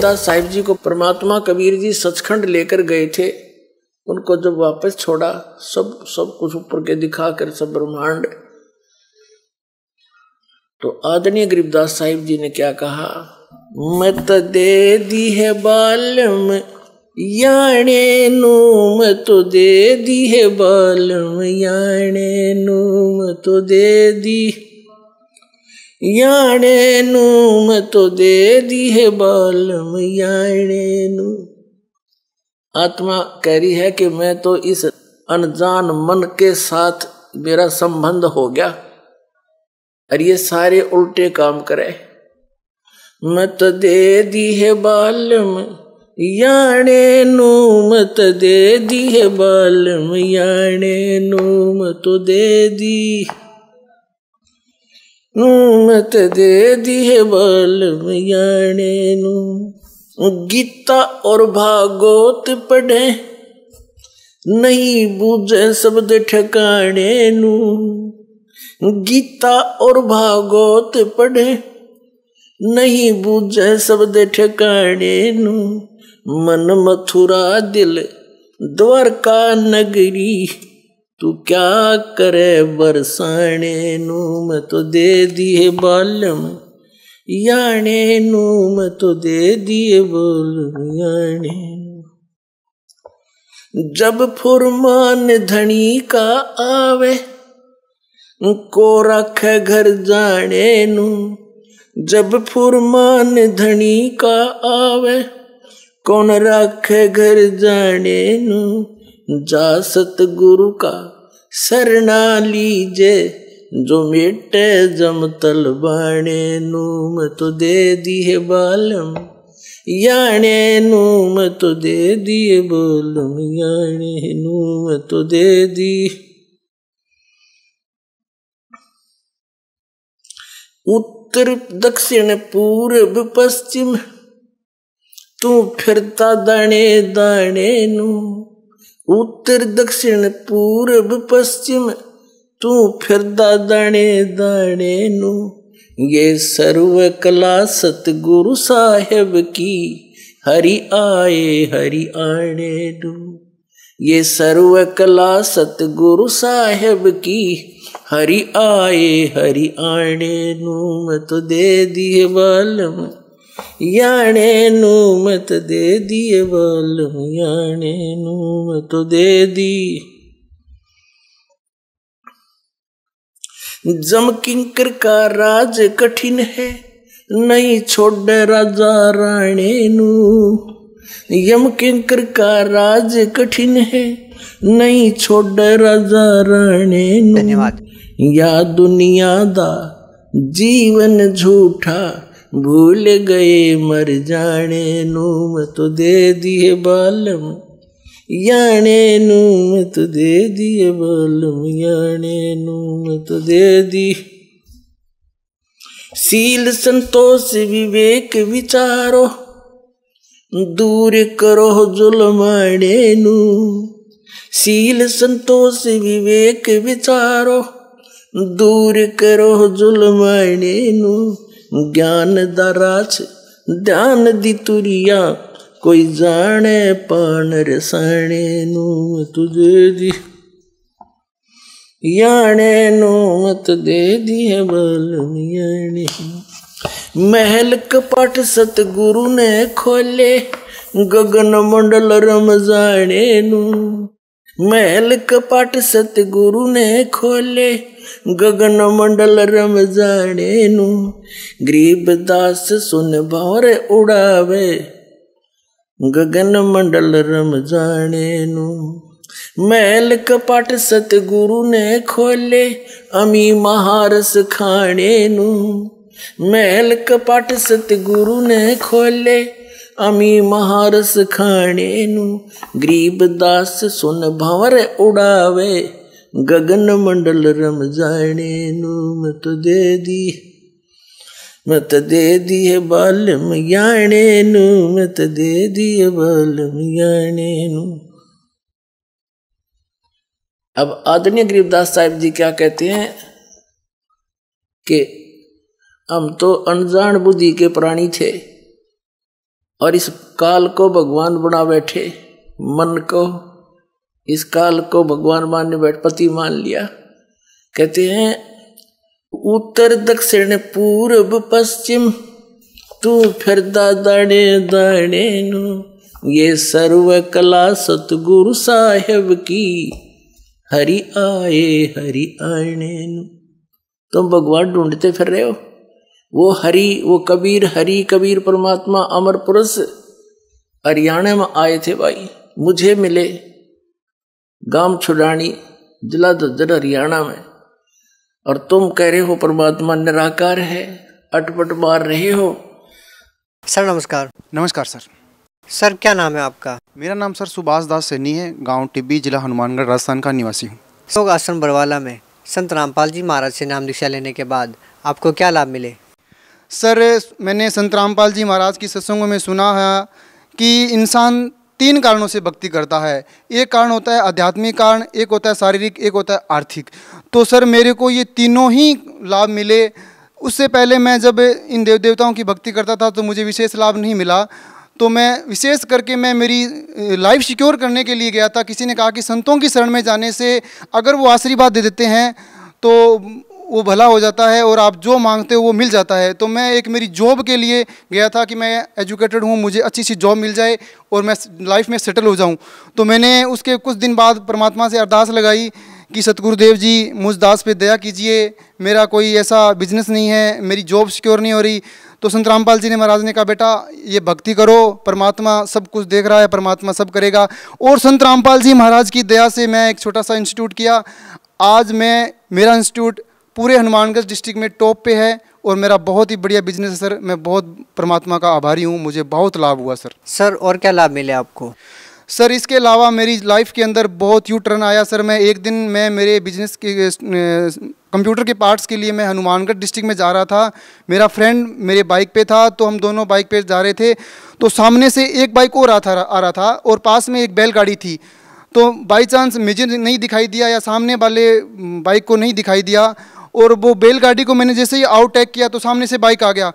कबीरदास साहिब जी को परमात्मा कबीर जी सचखंड लेकर गए थे उनको जब वापस छोड़ा सब सब कुछ ऊपर के दिखा कर सब ब्रह्मांड तो आदरणीय गरीबदास साहिब जी ने क्या कहा मत दे दी है बालम याणे नूम तो दे दी है बालम याणे नूम तो दे दी याणे नू मैं तो दे दी है बालम याणे नू आत्मा कह रही है कि मैं तो इस अनजान मन के साथ मेरा संबंध हो गया और ये सारे उल्टे काम करे मैं तो दे दी है बालम याणे नू मैं तो दे दी है बालम याणे नू मैं तो दे दी मत दे दिए बाल गीता और भागवत पढ़े नहीं बूझे शब्द ठिकाने गीता और भागवत पढ़े नहीं बूझे शब्द ठिकाने मन मथुरा दिल द्वारका नगरी तू क्या करे बरसाने नूम तो दे दिए बालम याने मैं तो दे दिए बोल याने जब फुरमान धनी का आवे को रख घर जाने नू जब फुरमान धनी का आवे कौन रखे घर जाने नू जा सतगुरु का सरना लीजे जो मेटे जम तल बाणे नूम तो दे दिए बालम याणे नूम तो दे दिए बोलम याणे नूम तो दे दी उत्तर दक्षिण पूर्व पश्चिम तू फिरता दाने दाने नूम उत्तर दक्षिण पूर्व पश्चिम तू फिर दाने दाने नू ये सर्व कला सतगुरु साहेब की हरि आए हरि आने नु ये सर्व कला सतगुरु साहेब की हरि आए हरि आने नू मैं तो दे दिए बालम याणे नू मत दे दिए बल याणे नू मत दे दी जम किंकर का राज कठिन है नहीं छोड़ राजा राणे नू यम किंकर का राज कठिन है नहीं छोड़ राजा राणे नू या दुनिया दा जीवन झूठा भूल गए मर जाने नूम तो दे दिए बालम याने नूम तो दे दिए बालम याने नूम तो दे दी सील संतोष विवेक विचारो दूर करो जुलमाने नू सील संतोष विवेक विचारो दूर करो जुलमाने नू ज्ञान दराज ध्यान दी तुरिया कोई जाने पान रसाने तुझे दी याने मत दे दी है बलनियाने महल कपट सतगुरु ने खोले गगन मंडल रम जाने महल कपाट सतगुरु ने खोले गगन मंडल रम जाने गरीब दास सुन भौर उड़ावे गगन मंडल रम जाने महल कपाट सतगुरु ने खोले अमी महारस खाने नु महल कपाट सतगुरु ने खोले अमी महारस खाने नु गरीब दास सुन भंवर उड़ावे गगन मंडल रम जाने नु मत दे दी मत दे दी बाल याने नु मत दे दी है बाल नु अब आदरणीय गरीबदास साहिब जी क्या कहते हैं कि हम तो अनजान बुद्धि के प्राणी थे और इस काल को भगवान बना बैठे मन को इस काल को भगवान मानने बैठ पति मान लिया कहते हैं उत्तर दक्षिण पूर्व पश्चिम तू फिर दाणे दाणे ये सर्व कला सतगुरु साहेब की हरि आए हरि आने तुम भगवान ढूंढते फिर रहे हो वो हरि वो कबीर हरि कबीर परमात्मा अमर पुरुष हरियाणा में आए थे भाई मुझे मिले गांव छुड़ानी जिला दर हरियाणा में और तुम कह रहे हो परमात्मा निराकार है अटपट मार रहे हो सर नमस्कार नमस्कार सर सर क्या नाम है आपका मेरा नाम सर सुभाष दास सैनी है गांव टिब्बी जिला हनुमानगढ़ राजस्थान का निवासी हूँ लोग आसन बरवाला में संत रामपाल जी महाराज से नाम दीक्षा लेने के बाद आपको क्या लाभ मिले सर मैंने संत रामपाल जी महाराज की सत्संगों में सुना है कि इंसान तीन कारणों से भक्ति करता है एक कारण होता है आध्यात्मिक कारण एक होता है शारीरिक एक होता है आर्थिक तो सर मेरे को ये तीनों ही लाभ मिले उससे पहले मैं जब इन देव देवताओं की भक्ति करता था तो मुझे विशेष लाभ नहीं मिला तो मैं विशेष करके मैं मेरी लाइफ सिक्योर करने के लिए गया था किसी ने कहा कि संतों की शरण में जाने से अगर वो आशीर्वाद दे देते हैं तो वो भला हो जाता है और आप जो मांगते हो वो मिल जाता है तो मैं एक मेरी जॉब के लिए गया था कि मैं एजुकेटेड हूँ मुझे अच्छी सी जॉब मिल जाए और मैं लाइफ में सेटल हो जाऊँ तो मैंने उसके कुछ दिन बाद परमात्मा से अरदास लगाई कि सतगुरुदेव जी मुझ दास पे दया कीजिए मेरा कोई ऐसा बिजनेस नहीं है मेरी जॉब सिक्योर नहीं हो रही तो संत रामपाल जी ने महाराज ने कहा बेटा ये भक्ति करो परमात्मा सब कुछ देख रहा है परमात्मा सब करेगा और संत रामपाल जी महाराज की दया से मैं एक छोटा सा इंस्टीट्यूट किया आज मैं मेरा इंस्टीट्यूट पूरे हनुमानगढ़ डिस्ट्रिक्ट में टॉप पे है और मेरा बहुत ही बढ़िया बिजनेस है सर मैं बहुत परमात्मा का आभारी हूँ मुझे बहुत लाभ हुआ सर सर और क्या लाभ मिले आपको सर इसके अलावा मेरी लाइफ के अंदर बहुत यू टर्न आया सर मैं एक दिन मैं मेरे बिजनेस के कंप्यूटर के पार्ट्स के लिए मैं हनुमानगढ़ डिस्ट्रिक्ट में जा रहा था मेरा फ्रेंड मेरे बाइक पे था तो हम दोनों बाइक पे जा रहे थे तो सामने से एक बाइक और आ था आ रहा था और पास में एक बैलगाड़ी थी तो बाई चांस मुझे नहीं दिखाई दिया या सामने वाले बाइक को नहीं दिखाई दिया और वो बैलगाड़ी को मैंने जैसे ही आउट टैक किया तो सामने से बाइक आ गया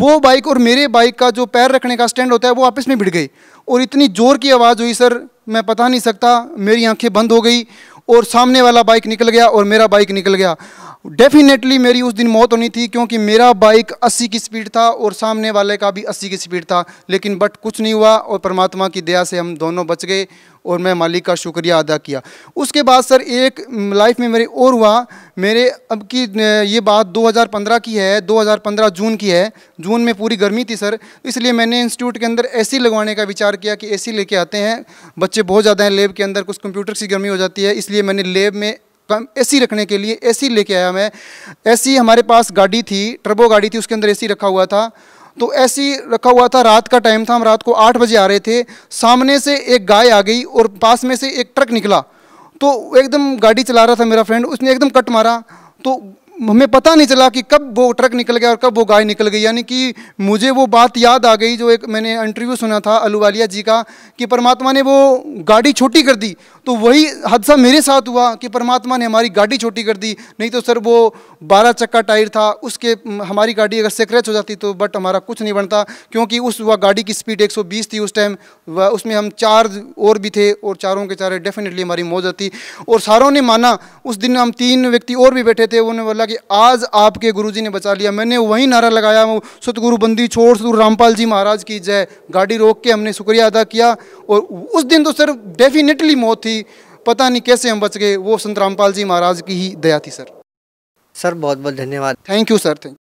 वो बाइक और मेरे बाइक का जो पैर रखने का स्टैंड होता है वो आपस में भिड़ गई और इतनी ज़ोर की आवाज़ हुई सर मैं पता नहीं सकता मेरी आंखें बंद हो गई और सामने वाला बाइक निकल गया और मेरा बाइक निकल गया डेफिनेटली मेरी उस दिन मौत होनी थी क्योंकि मेरा बाइक 80 की स्पीड था और सामने वाले का भी 80 की स्पीड था लेकिन बट कुछ नहीं हुआ और परमात्मा की दया से हम दोनों बच गए और मैं मालिक का शुक्रिया अदा किया उसके बाद सर एक लाइफ में मेरे और हुआ मेरे अब की ये बात 2015 की है 2015 जून की है जून में पूरी गर्मी थी सर इसलिए मैंने इंस्टीट्यूट के अंदर एसी लगवाने का विचार किया कि एसी लेके आते हैं बच्चे बहुत ज़्यादा हैं लेब के अंदर कुछ कंप्यूटर की गर्मी हो जाती है इसलिए मैंने लेब में ए तो एसी रखने के लिए एसी लेके आया मैं एसी हमारे पास गाड़ी थी ट्रबो गाड़ी थी उसके अंदर एसी रखा हुआ था तो सी रखा हुआ था रात का टाइम था हम रात को आठ बजे आ रहे थे सामने से एक गाय आ गई और पास में से एक ट्रक निकला तो एकदम गाड़ी चला रहा था मेरा फ्रेंड उसने एकदम कट मारा तो हमें पता नहीं चला कि कब वो ट्रक निकल गया और कब वो गाय निकल गई यानी कि मुझे वो बात याद आ गई जो एक मैंने इंटरव्यू सुना था अलूवालिया जी का कि परमात्मा ने वो गाड़ी छोटी कर दी तो वही हादसा मेरे साथ हुआ कि परमात्मा ने हमारी गाड़ी छोटी कर दी नहीं तो सर वो बारह चक्का टायर था उसके हमारी गाड़ी अगर स्क्रैच हो जाती तो बट हमारा कुछ नहीं बनता क्योंकि उस वह गाड़ी की स्पीड 120 थी उस टाइम उसमें हम चार और भी थे और चारों के चारे डेफिनेटली हमारी मौज आती और सारों ने माना उस दिन हम तीन व्यक्ति और भी बैठे थे उन्होंने बोला कि आज आपके गुरु ने बचा लिया मैंने वही नारा लगाया सतगुरु बंदी छोड़ सतगुरु रामपाल जी महाराज की जय गाड़ी रोक के हमने शुक्रिया अदा किया और उस दिन तो सर डेफिनेटली मौत थी गई पता नहीं कैसे हम बच गए वो संत रामपाल जी महाराज की ही दया थी सर सर बहुत बहुत धन्यवाद थैंक यू सर थैंक